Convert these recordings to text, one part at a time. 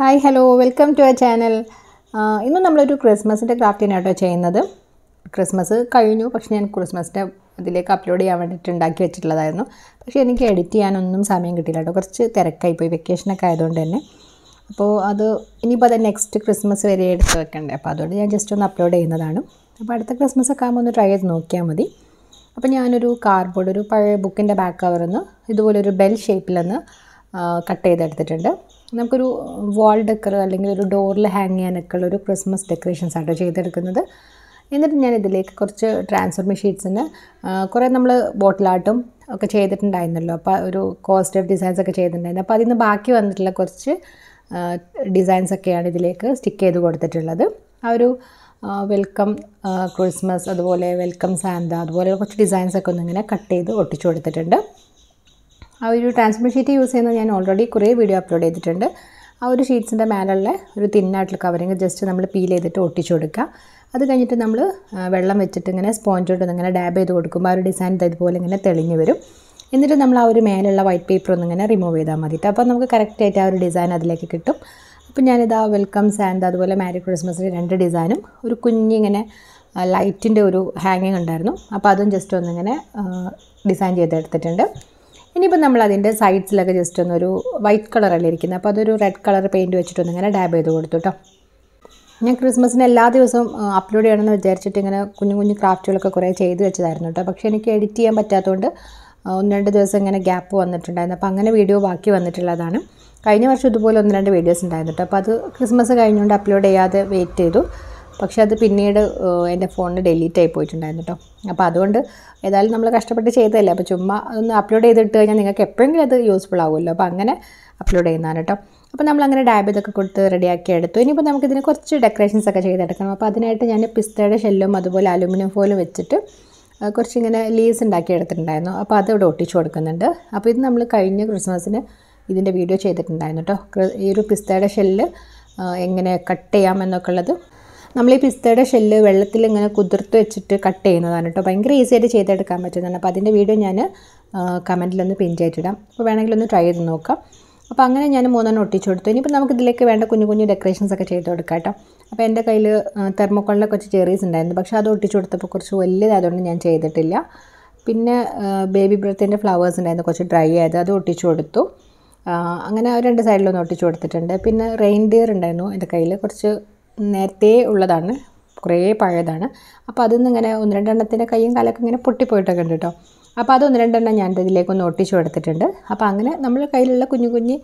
hi hello welcome to a channel ഇന്ന് നമ്മളൊരു ക്രിസ്മസിൻ്റെ ക്രാഫ്റ്റിനാണ് കേട്ടോ ചെയ്യുന്നത് ക്രിസ്മസ് കഴിഞ്ഞു പക്ഷെ ഞാൻ ക്രിസ്മസിൻ്റെ ഇതിലേക്ക് അപ്ലോഡ് ചെയ്യാൻ വേണ്ടിയിട്ട് ഉണ്ടാക്കി വെച്ചിട്ടുള്ളതായിരുന്നു പക്ഷേ എനിക്ക് എഡിറ്റ് ചെയ്യാനൊന്നും സമയം കിട്ടിയില്ല കേട്ടോ കുറച്ച് തിരക്കായി പോയി വെക്കേഷനൊക്കെ ആയതുകൊണ്ട് തന്നെ അപ്പോൾ അത് ഇനിയിപ്പോൾ അത് നെക്സ്റ്റ് ക്രിസ്മസ് വരെ എടുത്ത് വെക്കണ്ടേ അപ്പോൾ അതുകൊണ്ട് ഞാൻ ജസ്റ്റ് ഒന്ന് അപ്ലോഡ് ചെയ്യുന്നതാണ് അപ്പോൾ അടുത്ത ക്രിസ്മസ് ഒക്കെ ആകുമ്പോൾ ഒന്ന് ട്രൈ ചെയ്ത് നോക്കിയാൽ മതി അപ്പോൾ ഞാനൊരു കാർഡ്ബോർഡ് ഒരു പഴയ ബുക്കിൻ്റെ ബാക്ക് കവറിൽ നിന്ന് ഇതുപോലൊരു ബെൽ ഷേപ്പിലൊന്ന് കട്ട് ചെയ്തെടുത്തിട്ടുണ്ട് നമുക്കൊരു വാൾ ഡെക്കർ അല്ലെങ്കിൽ ഒരു ഡോറിൽ ഹാങ് ചെയ്യാനൊക്കെയുള്ള ഒരു ക്രിസ്മസ് ഡെക്കറേഷൻസ് ആട്ടോ ചെയ്തെടുക്കുന്നത് എന്നിട്ട് ഞാൻ ഇതിലേക്ക് കുറച്ച് ട്രാൻസ്ഫോർമി ഷീറ്റ്സിന് കുറേ നമ്മൾ ബോട്ടിലാട്ടും ഒക്കെ ചെയ്തിട്ടുണ്ടായിരുന്നല്ലോ അപ്പോൾ ഒരു കോസ്റ്റീവ് ഡിസൈൻസ് ഒക്കെ ചെയ്തിട്ടുണ്ടായിരുന്നു അപ്പോൾ അതിൽ ബാക്കി വന്നിട്ടുള്ള കുറച്ച് ഡിസൈൻസ് ഒക്കെയാണ് ഇതിലേക്ക് സ്റ്റിക്ക് ചെയ്ത് കൊടുത്തിട്ടുള്ളത് ആ ഒരു വെൽക്കം ക്രിസ്മസ് അതുപോലെ വെൽക്കം സാന്ത അതുപോലെ കുറച്ച് ഡിസൈൻസ് ഒക്കെ ഒന്നിങ്ങനെ കട്ട് ചെയ്ത് ഒട്ടിച്ചു കൊടുത്തിട്ടുണ്ട് ആ ഒരു ട്രാൻസ്ഫർ ഷീറ്റ് യൂസ് ചെയ്യുന്നത് ഞാൻ ഓൾറെഡി കുറേ വീഡിയോ അപ്ലോഡ് ചെയ്തിട്ടുണ്ട് ആ ഒരു ഷീറ്റ്സിൻ്റെ മേലുള്ള ഒരു തിന്നായിട്ടുള്ള കവറിങ് ജസ്റ്റ് നമ്മൾ പീൽ ചെയ്തിട്ട് ഒട്ടിച്ചു കൊടുക്കുക അത് കഴിഞ്ഞിട്ട് നമ്മൾ വെള്ളം വെച്ചിട്ട് ഇങ്ങനെ സ്പോഞ്ച് കൊണ്ട് ഇങ്ങനെ ഡാബ് ചെയ്ത് കൊടുക്കുമ്പോൾ ആ ഒരു ഡിസൈൻ ഇതുപോലെ ഇങ്ങനെ തെളിഞ്ഞു വരും എന്നിട്ട് നമ്മൾ ആ ഒരു മേലുള്ള വൈറ്റ് പേപ്പർ ഒന്ന് ഇങ്ങനെ റിമൂവ് ചെയ്താൽ മതിയിട്ട് അപ്പോൾ നമുക്ക് കറക്റ്റായിട്ട് ആ ഒരു ഡിസൈൻ അതിലേക്ക് കിട്ടും അപ്പോൾ ഞാനിതാ വെൽക്കം സാൻഡ് അതുപോലെ മാരി ക്രിസ്മസിൻ്റെ രണ്ട് ഡിസൈനും ഒരു കുഞ്ഞിങ്ങനെ ലൈറ്റിൻ്റെ ഒരു ഹാങ്ങിങ് ഉണ്ടായിരുന്നു അപ്പോൾ അതും ജസ്റ്റ് ഒന്നിങ്ങനെ ഡിസൈൻ ചെയ്തെടുത്തിട്ടുണ്ട് ഇനിയിപ്പോൾ നമ്മൾ അതിൻ്റെ സൈഡ്സിലൊക്കെ ജസ്റ്റ് ഒന്നൊരു വൈറ്റ് കളറല്ലേ ഇരിക്കുന്നത് അപ്പോൾ അതൊരു റെഡ് കളർ പെയിൻറ്റ് വെച്ചിട്ടൊന്ന് ഇങ്ങനെ ഡാബ് ചെയ്ത് കൊടുത്തു കേട്ടോ ഞാൻ ക്രിസ്മസിന് എല്ലാ ദിവസവും അപ്ലോഡ് ചെയ്യണമെന്ന് വിചാരിച്ചിട്ട് ഇങ്ങനെ കുഞ്ഞു കുഞ്ഞു ക്രാഫ്റ്റുകളൊക്കെ കുറേ ചെയ്ത് വെച്ചതായിരുന്നു കേട്ടോ പക്ഷേ എനിക്ക് എഡിറ്റ് ചെയ്യാൻ പറ്റാത്തതുകൊണ്ട് ഒന്ന് രണ്ട് ദിവസം ഇങ്ങനെ ഗ്യാപ്പ് വന്നിട്ടുണ്ടായിരുന്നു അപ്പോൾ അങ്ങനെ വീഡിയോ ബാക്കി വന്നിട്ടുള്ളതാണ് കഴിഞ്ഞ വർഷം ഇതുപോലെ ഒന്ന് രണ്ട് വീഡിയോസ് ഉണ്ടായിരുന്നു കേട്ടോ അപ്പോൾ അത് ക്രിസ്മസ് കഴിഞ്ഞുകൊണ്ട് അപ്ലോഡ് ചെയ്യാതെ വെയിറ്റ് ചെയ്തു പക്ഷേ അത് പിന്നീട് എൻ്റെ ഫോണിൽ ഡെലീറ്റ് ആയി പോയിട്ടുണ്ടായിരുന്നു കേട്ടോ അപ്പോൾ അതുകൊണ്ട് ഏതായാലും നമ്മൾ കഷ്ടപ്പെട്ട് ചെയ്തതല്ലേ അപ്പോൾ ചുമ്മാ ഒന്ന് അപ്ലോഡ് ചെയ്തിട്ട് കഴിഞ്ഞാൽ നിങ്ങൾക്ക് എപ്പോഴെങ്കിലും അത് യൂസ്ഫുൾ ആവുമല്ലോ അപ്പോൾ അങ്ങനെ അപ്ലോഡ് ചെയ്യുന്നതാണ് കേട്ടോ അപ്പോൾ നമ്മൾ അങ്ങനെ ഡാബ് കൊടുത്ത് റെഡിയാക്കി എടുത്തു ഇനിയിപ്പോൾ നമുക്കിതിന് കുറച്ച് ഡെക്കറേഷൻസ് ഒക്കെ ചെയ്തെടുക്കണം അപ്പോൾ അതിനായിട്ട് ഞാൻ പിസ്തയുടെ ഷെല്ലും അതുപോലെ അലുമിനിയം ഫോലും വെച്ചിട്ട് കുറച്ചിങ്ങനെ ലീസ് ഉണ്ടാക്കി എടുത്തിട്ടുണ്ടായിരുന്നു അപ്പോൾ അതവിടെ ഒട്ടിച്ചു കൊടുക്കുന്നുണ്ട് അപ്പോൾ ഇത് നമ്മൾ കഴിഞ്ഞ ക്രിസ്മസിന് ഇതിൻ്റെ വീഡിയോ ചെയ്തിട്ടുണ്ടായിരുന്നു കേട്ടോ ഈ ഒരു പിസ്തയുടെ ഷെല്ല് എങ്ങനെ കട്ട് ചെയ്യാമെന്നൊക്കെ ഉള്ളത് നമ്മൾ ഈ പിസ്തയുടെ ഷെല്ല് വെള്ളത്തിൽ ഇങ്ങനെ കുതിർത്ത് വെച്ചിട്ട് കട്ട് ചെയ്യുന്നതാണ് കേട്ടോ ഭയങ്കര ഈസി ആയിട്ട് ചെയ്തെടുക്കാൻ പറ്റുന്നതാണ് അപ്പോൾ അതിൻ്റെ വീഡിയോ ഞാൻ കമൻറ്റിലൊന്ന് പിൻ ചെയ്തിടാം അപ്പോൾ വേണമെങ്കിൽ ഒന്ന് ട്രൈ ചെയ്ത് നോക്കാം അപ്പോൾ അങ്ങനെ ഞാൻ മൂന്നെണ്ണം ഒട്ടിച്ചു കൊടുത്തു ഇനിയിപ്പോൾ നമുക്ക് ഇതിലേക്ക് വേണ്ട കുഞ്ഞു കുഞ്ഞു ഡെക്കറേഷൻസ് ഒക്കെ ചെയ്ത് കൊടുക്കാം കേട്ടോ അപ്പോൾ എൻ്റെ കയ്യിൽ തെർമോക്കോളിലെ കുറച്ച് ചെറീസ് ഉണ്ടായിരുന്നു പക്ഷേ അത് ഒട്ടിച്ചു കൊടുത്തപ്പോൾ കുറച്ച് വലിയതായതുകൊണ്ട് ഞാൻ ചെയ്തിട്ടില്ല പിന്നെ ബേബി ബ്രത്തിൻ്റെ ഫ്ലവേഴ്സ് ഉണ്ടായിരുന്നു കുറച്ച് ഡ്രൈ ആയത് അത് ഒട്ടിച്ചു കൊടുത്തു അങ്ങനെ രണ്ട് സൈഡിലൊന്ന് ഒട്ടിച്ചു കൊടുത്തിട്ടുണ്ട് പിന്നെ റെയിൻ ഡിയർ ഉണ്ടായിരുന്നു എൻ്റെ കയ്യിൽ കുറച്ച് നേരത്തെ ഉള്ളതാണ് കുറേ പഴയതാണ് അപ്പോൾ അതൊന്നും ഇങ്ങനെ ഒന്ന് രണ്ടെണ്ണത്തിൻ്റെ കൈയും കാലൊക്കെ ഇങ്ങനെ പൊട്ടിപ്പോയിട്ടൊക്കെ ഉണ്ട് കേട്ടോ അപ്പോൾ അത് ഒന്ന് രണ്ടെണ്ണം ഞാൻ ഇതിലേക്കൊന്ന് ഒട്ടിച്ചു കൊടുത്തിട്ടുണ്ട് അപ്പോൾ അങ്ങനെ നമ്മൾ കയ്യിലുള്ള കുഞ്ഞു കുഞ്ഞ്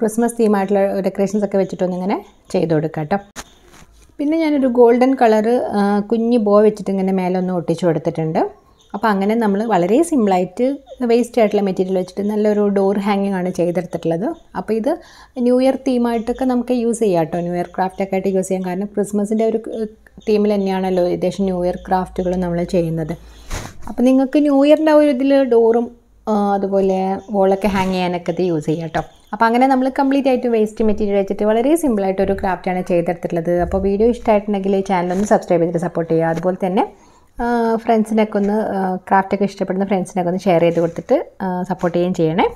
ക്രിസ്മസ് തീമായിട്ടുള്ള ഡെക്കറേഷൻസ് ഒക്കെ വെച്ചിട്ടൊന്ന് ഇങ്ങനെ ചെയ്ത് കൊടുക്കാം കേട്ടോ പിന്നെ ഞാനൊരു ഗോൾഡൻ കളറ് കുഞ്ഞ് ബോ വെച്ചിട്ട് ഇങ്ങനെ മേലെ ഒന്ന് ഒട്ടിച്ചു കൊടുത്തിട്ടുണ്ട് അപ്പോൾ അങ്ങനെ നമ്മൾ വളരെ സിമ്പിളായിട്ട് വേസ്റ്റ് ആയിട്ടുള്ള മെറ്റീരിയൽ വെച്ചിട്ട് നല്ലൊരു ഡോർ ഹാങ്ങിങ് ആണ് ചെയ്തെടുത്തിട്ടുള്ളത് അപ്പോൾ ഇത് ന്യൂ ഇയർ തീമായിട്ടൊക്കെ നമുക്ക് യൂസ് ചെയ്യാം കേട്ടോ ന്യൂ ഇയർ ക്രാഫ്റ്റൊക്കെ ആയിട്ട് യൂസ് ചെയ്യാം കാരണം ക്രിസ്മസിൻ്റെ ഒരു തീമിൽ തന്നെയാണല്ലോ ഏകദേശം ന്യൂ ഇയർ ക്രാഫ്റ്റുകൾ നമ്മൾ ചെയ്യുന്നത് അപ്പോൾ നിങ്ങൾക്ക് ന്യൂ ഇയറിൻ്റെ ഒരു ഇതിൽ ഡോറും അതുപോലെ വോളൊക്കെ ഹാങ് ചെയ്യാനൊക്കെ ഇത് യൂസ് ചെയ്യാം കേട്ടോ അപ്പോൾ അങ്ങനെ നമ്മൾ കംപ്ലീറ്റ് ആയിട്ട് വേസ്റ്റ് മെറ്റീരിയൽ വെച്ചിട്ട് വളരെ സിമ്പിളായിട്ട് ഒരു ക്രാഫ്റ്റാണ് ചെയ്തെടുത്തിട്ടുള്ളത് അപ്പോൾ വീഡിയോ ഇഷ്ടമായിട്ടുണ്ടെങ്കിൽ ചാനലൊന്ന് സബ്സ്ക്രൈബ് ചെയ്തിട്ട് സപ്പോർട്ട് ചെയ്യുക അതുപോലെ തന്നെ ഫ്രണ്ട്സിനൊക്കെ ഒന്ന് ക്രാഫ്റ്റൊക്കെ ഇഷ്ടപ്പെടുന്ന ഫ്രണ്ട്സിനൊക്കെ ഒന്ന് ഷെയർ ചെയ്ത് കൊടുത്തിട്ട് സപ്പോർട്ട് ചെയ്യുകയും ചെയ്യണേ